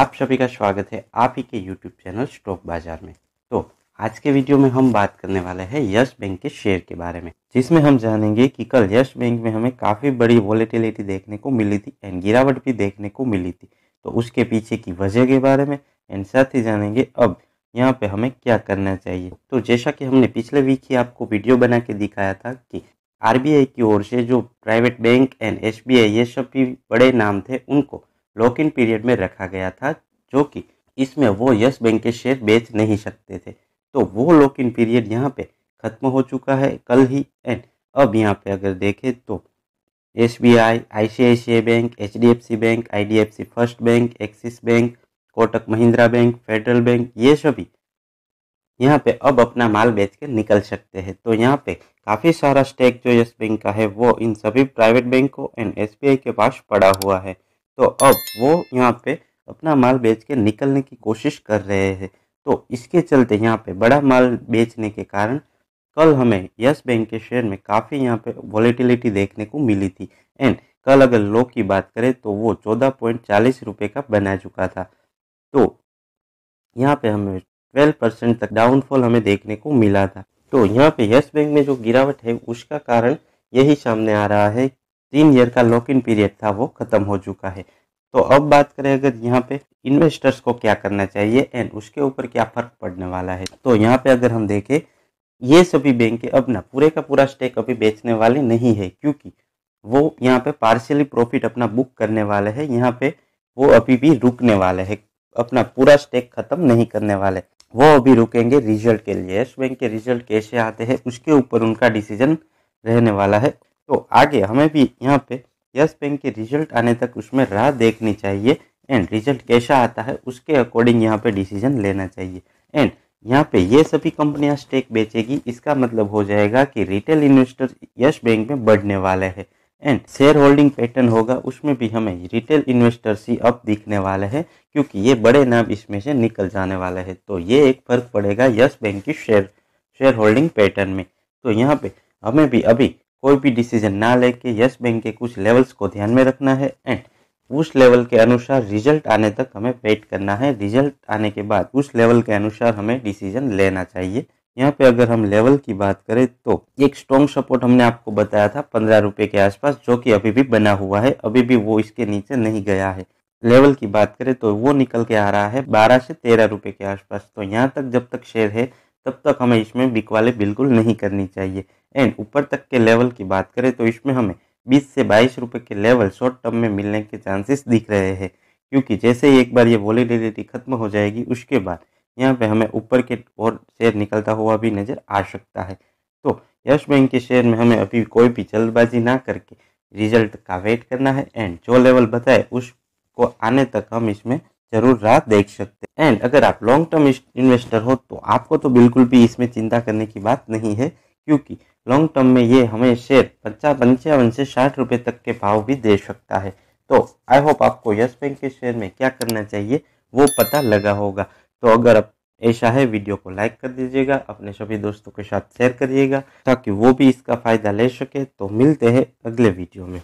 आप सभी का स्वागत है आप ही के यूट्यूब चैनल स्टॉक बाजार में तो आज के वीडियो में हम बात करने वाले हैं यस बैंक के शेयर के बारे में जिसमें हम जानेंगे कि कल यस बैंक में हमें काफ़ी बड़ी वॉलेटिलिटी देखने को मिली थी एंड गिरावट भी देखने को मिली थी तो उसके पीछे की वजह के बारे में एंड साथ ही जानेंगे अब यहाँ पे हमें क्या करना चाहिए तो जैसा कि हमने पिछले वीक ही आपको वीडियो बना के दिखाया था कि आरबीआई की ओर से जो प्राइवेट बैंक एंड एसबीआई ये सब भी बड़े नाम थे उनको लॉक इन पीरियड में रखा गया था जो कि इसमें वो यस बैंक के शेयर बेच नहीं सकते थे तो वो लॉक इन पीरियड यहाँ पे ख़त्म हो चुका है कल ही एंड अब यहाँ पे अगर देखें तो S B I I C I C I bank H D F C bank I D F C first bank Axis bank Kotak Mahindra bank federal bank ये सभी यहाँ पे अब अपना माल बेच के निकल सकते हैं तो यहाँ पे काफ़ी सारा स्टेक जो यस बैंक का है वो इन सभी प्राइवेट बैंकों एंड एस के पास पड़ा हुआ है तो अब वो यहाँ पे अपना माल बेच के निकलने की कोशिश कर रहे हैं तो इसके चलते यहाँ पे बड़ा माल बेचने के कारण कल हमें यस बैंक के शेयर में काफ़ी यहाँ पे वॉलीटिलिटी देखने को मिली थी एंड कल अगर लो की बात करें तो वो चौदह पॉइंट चालीस रुपये का बना चुका था तो यहाँ पे हमें ट्वेल्व परसेंट तक डाउनफॉल हमें देखने को मिला था तो यहाँ पे यस बैंक में जो गिरावट है उसका कारण यही सामने आ रहा है तीन ईयर का लॉक इन पीरियड था वो ख़त्म हो चुका है तो अब बात करें अगर यहाँ पे इन्वेस्टर्स को क्या करना चाहिए एंड उसके ऊपर क्या फ़र्क पड़ने वाला है तो यहाँ पे अगर हम देखें ये सभी बैंक अपना पूरे का पूरा स्टेक अभी बेचने वाले नहीं है क्योंकि वो यहाँ पे पार्शियली प्रॉफिट अपना बुक करने वाले हैं यहाँ पे वो अभी भी रुकने वाले हैं अपना पूरा स्टेक ख़त्म नहीं करने वाले वो अभी रुकेंगे रिजल्ट के लिए येस बैंक के रिजल्ट कैसे आते हैं उसके ऊपर उनका डिसीजन रहने वाला है तो आगे हमें भी यहाँ पे यस बैंक के रिजल्ट आने तक उसमें राह देखनी चाहिए एंड रिजल्ट कैसा आता है उसके अकॉर्डिंग यहाँ पे डिसीजन लेना चाहिए एंड यहाँ पे ये सभी कंपनियाँ स्टेक बेचेगी इसका मतलब हो जाएगा कि रिटेल इन्वेस्टर यस बैंक में बढ़ने वाले हैं एंड शेयर होल्डिंग पैटर्न होगा उसमें भी हमें रिटेल इन्वेस्टर्स ही अब दिखने वाले हैं क्योंकि ये बड़े नाम इसमें से निकल जाने वाले हैं तो ये एक फर्क पड़ेगा यस बैंक की शेयर शेयर होल्डिंग पैटर्न में तो यहाँ पे हमें भी अभी कोई भी डिसीजन ना लेके यस बैंक के कुछ लेवल्स को ध्यान में रखना है एंड उस लेवल के अनुसार रिजल्ट आने तक हमें वेट करना है रिजल्ट आने के बाद उस लेवल के अनुसार हमें डिसीजन लेना चाहिए यहाँ पे अगर हम लेवल की बात करें तो एक स्ट्रॉन्ग सपोर्ट हमने आपको बताया था पंद्रह रुपये के आसपास जो कि अभी भी बना हुआ है अभी भी वो इसके नीचे नहीं गया है लेवल की बात करें तो वो निकल के आ रहा है बारह से तेरह रुपये के आसपास तो यहाँ तक जब तक शेयर है तब तक हमें इसमें बिकवाले बिल्कुल नहीं करनी चाहिए एंड ऊपर तक के लेवल की बात करें तो इसमें हमें बीस से बाईस रुपये के लेवल शॉर्ट टर्म में मिलने के चांसेस दिख रहे हैं क्योंकि जैसे ही एक बार ये वॉलीडिलिटी खत्म हो जाएगी उसके बाद यहाँ पे हमें ऊपर के और शेयर निकलता हुआ भी नज़र आ सकता है तो यस बैंक के शेयर में हमें अभी कोई भी जल्दबाजी ना करके रिजल्ट का वेट करना है एंड जो लेवल बताए उसको आने तक हम इसमें जरूर राह देख सकते हैं एंड अगर आप लॉन्ग टर्म इन्वेस्टर हो तो आपको तो बिल्कुल भी इसमें चिंता करने की बात नहीं है क्योंकि लॉन्ग टर्म में ये हमें शेयर पचास पंचावन से साठ रुपये तक के भाव भी दे सकता है तो आई होप आपको यस बैंक के शेयर में क्या करना चाहिए वो पता लगा होगा तो अगर आप ऐसा है वीडियो को लाइक कर दीजिएगा अपने सभी दोस्तों के साथ शेयर करिएगा ताकि वो भी इसका फ़ायदा ले सके तो मिलते हैं अगले वीडियो में